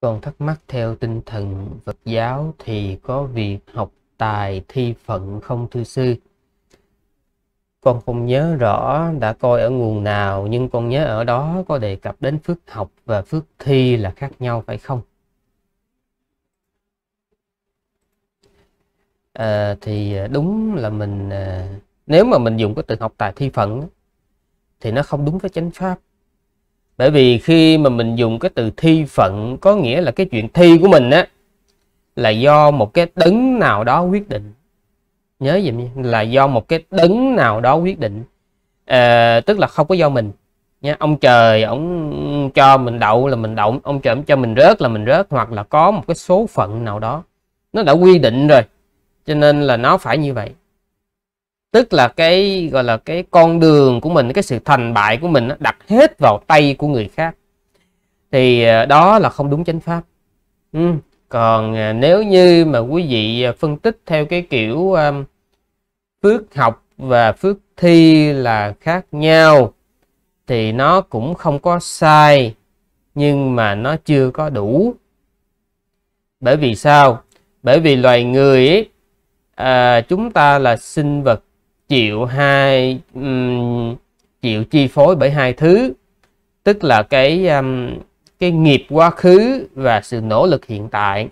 còn thắc mắc theo tinh thần Phật giáo thì có việc học tài thi phận không thưa sư con không nhớ rõ đã coi ở nguồn nào nhưng con nhớ ở đó có đề cập đến phước học và phước thi là khác nhau phải không à, thì à, đúng là mình à, nếu mà mình dùng cái từ học tài thi phận thì nó không đúng với chánh pháp bởi vì khi mà mình dùng cái từ thi phận có nghĩa là cái chuyện thi của mình á là do một cái đấng nào đó quyết định nhớ dùm là do một cái đấng nào đó quyết định à, tức là không có do mình nha ông trời ông cho mình đậu là mình đậu ông trời ông cho mình rớt là mình rớt hoặc là có một cái số phận nào đó nó đã quy định rồi cho nên là nó phải như vậy tức là cái gọi là cái con đường của mình cái sự thành bại của mình đặt hết vào tay của người khác thì ờ, đó là không đúng chánh pháp ừ. còn ờ, nếu như mà quý vị ờ, phân tích theo cái kiểu um, phước học và phước thi là khác nhau thì nó cũng không có sai nhưng mà nó chưa có đủ bởi vì sao bởi vì loài người ấy, à, chúng ta là sinh vật chịu hai um, chịu chi phối bởi hai thứ tức là cái um, cái nghiệp quá khứ và sự nỗ lực hiện tại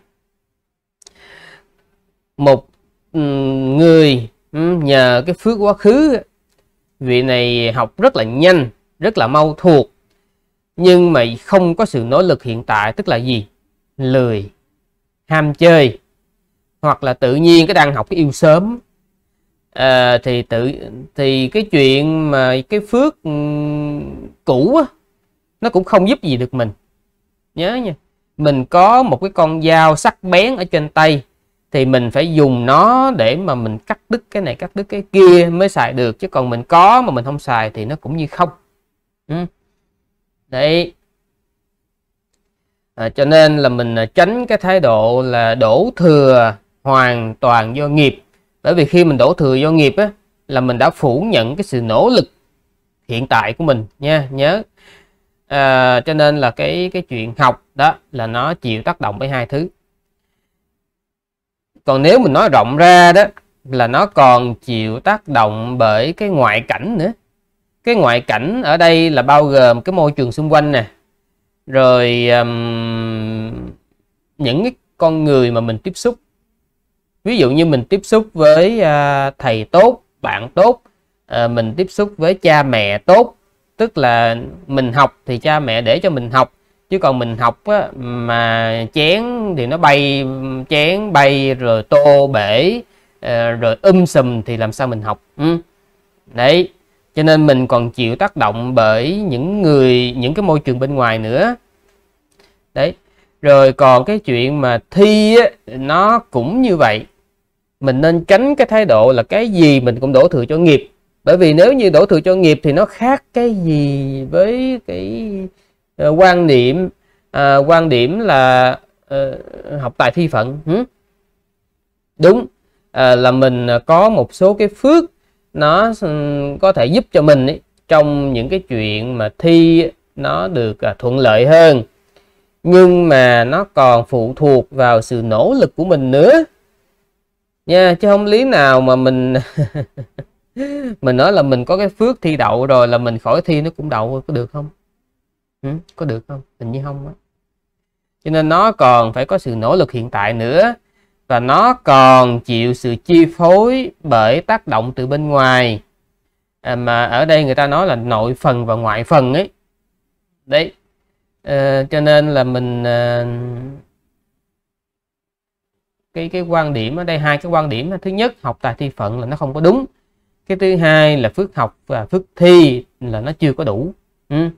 một um, người um, nhờ cái phước quá khứ vị này học rất là nhanh rất là mau thuộc nhưng mà không có sự nỗ lực hiện tại tức là gì lười ham chơi hoặc là tự nhiên cái đang học cái yêu sớm à, thì tự thì cái chuyện mà cái phước ừ, cũ á, nó cũng không giúp gì được mình nhớ nha mình có một cái con dao sắc bén ở trên tay thì mình phải dùng nó để mà mình cắt đứt cái này cắt đứt cái kia mới xài được chứ còn mình có mà mình không xài thì nó cũng như không ừ. đấy à, cho nên là mình à, tránh cái thái độ là đổ thừa hoàn toàn do nghiệp bởi vì khi mình đổ thừa do nghiệp á, là mình đã phủ nhận cái sự nỗ lực hiện tại của mình nha nhớ à, cho nên là cái cái chuyện học đó là nó chịu tác động với hai thứ còn nếu mình nói rộng ra đó là nó còn chịu tác động bởi cái ngoại cảnh nữa cái ngoại cảnh ở đây là bao gồm cái môi trường xung quanh nè rồi um, những cái con người mà mình tiếp xúc ví dụ như mình tiếp xúc với à, thầy tốt bạn tốt à, mình tiếp xúc với cha mẹ tốt tức là mình học thì cha mẹ để cho mình học chứ còn mình học á, mà chén thì nó bay chén bay rồi tô bể à, rồi um sùm thì làm sao mình học ừ. đấy cho nên mình còn chịu tác động bởi những người những cái môi trường bên ngoài nữa đấy rồi còn cái chuyện mà thi á, nó cũng như vậy mình nên tránh cái thái độ là cái gì mình cũng đổ thừa cho nghiệp bởi vì nếu như đổ thừa cho nghiệp thì nó khác cái gì với cái ờ, quan niệm uh, quan điểm là uh, học tài thi phận đúng uh, là mình à, có một số cái phước nó ừ, có thể giúp cho mình ấy, trong những cái chuyện mà thi nó được thuận lợi hơn nhưng mà nó còn phụ thuộc vào sự nỗ lực của mình nữa nha chứ không lý nào mà mình mình nói là mình có cái phước thi đậu rồi là mình khỏi thi nó cũng đậu có được không ừ? có được không hình như không á cho nên nó còn phải có sự nỗ lực hiện tại nữa và nó còn chịu sự chi phối bởi tác động từ bên ngoài à, mà ở đây người ta nói là nội phần và ngoại phần ấy đấy à, cho nên là mình à, cái cái quan điểm ở đây hai cái quan điểm thứ nhất học tài thi phận là nó không có đúng cái thứ hai là phước học và phước thi là nó chưa có đủ ừ.